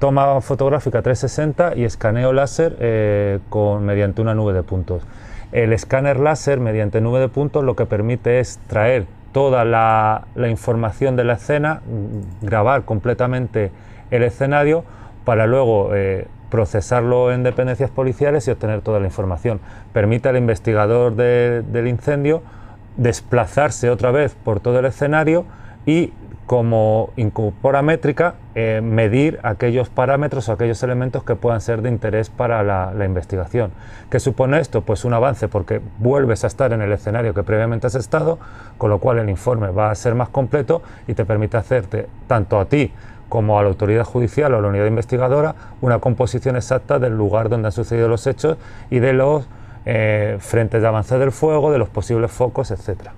Toma fotográfica 360 y escaneo láser eh, con, mediante una nube de puntos. El escáner láser mediante nube de puntos lo que permite es traer toda la, información de la escena, mm, grabar completamente el escenario para luego eh, procesarlo en dependencias policiales y obtener toda la información. Permite al investigador del incendio desplazarse otra vez por todo el escenario y como incorpora métrica eh, medir aquellos parámetros o aquellos elementos que puedan ser de interés para la, investigación. ¿Qué supone esto? Pues un avance porque vuelves a estar en el escenario que previamente has estado, con lo cual el informe va a ser más completo y te permite hacerte tanto a ti como a la autoridad judicial o a la unidad investigadora una composición exacta del lugar donde han sucedido los hechos y de los eh, frentes de avance del fuego, de los posibles focos, etcétera.